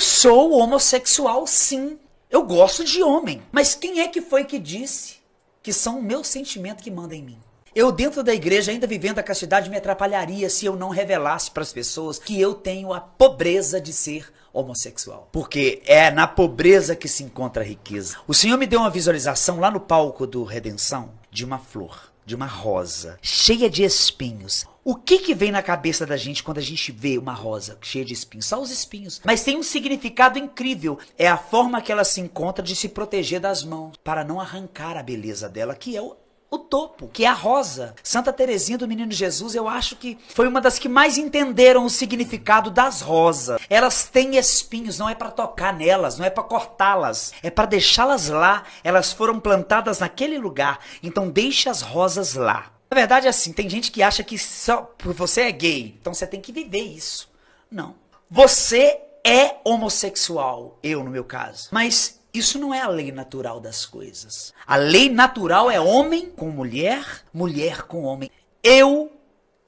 sou homossexual, sim. Eu gosto de homem. Mas quem é que foi que disse que são o meu sentimento que manda em mim? Eu, dentro da igreja, ainda vivendo a castidade, me atrapalharia se eu não revelasse para as pessoas que eu tenho a pobreza de ser homossexual. Porque é na pobreza que se encontra a riqueza. O Senhor me deu uma visualização lá no palco do Redenção de uma flor de uma rosa cheia de espinhos. O que que vem na cabeça da gente quando a gente vê uma rosa cheia de espinhos? Só os espinhos. Mas tem um significado incrível. É a forma que ela se encontra de se proteger das mãos, para não arrancar a beleza dela, que é o o topo, que é a rosa. Santa Terezinha do Menino Jesus, eu acho que foi uma das que mais entenderam o significado das rosas. Elas têm espinhos, não é para tocar nelas, não é para cortá-las, é para deixá-las lá. Elas foram plantadas naquele lugar, então deixe as rosas lá. Na verdade é assim, tem gente que acha que só por você é gay, então você tem que viver isso. Não. Você é homossexual, eu no meu caso. Mas isso não é a lei natural das coisas. A lei natural é homem com mulher, mulher com homem. Eu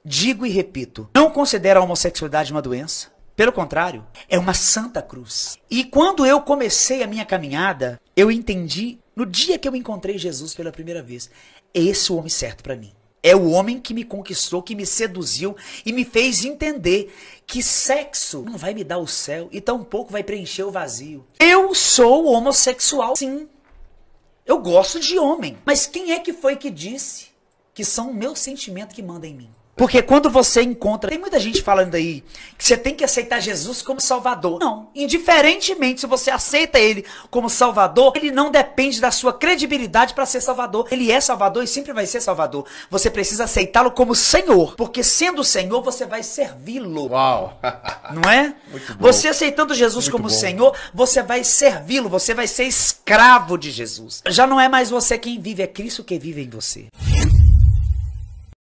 digo e repito, não considero a homossexualidade uma doença. Pelo contrário, é uma santa cruz. E quando eu comecei a minha caminhada, eu entendi no dia que eu encontrei Jesus pela primeira vez, é esse é o homem certo para mim. É o homem que me conquistou, que me seduziu e me fez entender que sexo não vai me dar o céu e tampouco vai preencher o vazio. Eu sou homossexual, sim. Eu gosto de homem. Mas quem é que foi que disse que são meus sentimentos que mandam em mim? Porque quando você encontra. Tem muita gente falando aí que você tem que aceitar Jesus como Salvador. Não. Indiferentemente se você aceita Ele como Salvador, ele não depende da sua credibilidade para ser Salvador. Ele é Salvador e sempre vai ser Salvador. Você precisa aceitá-lo como Senhor. Porque sendo Senhor, você vai servi-lo. Uau! Não é? Muito bom. Você aceitando Jesus Muito como bom. Senhor, você vai servi-lo. Você vai ser escravo de Jesus. Já não é mais você quem vive, é Cristo que vive em você.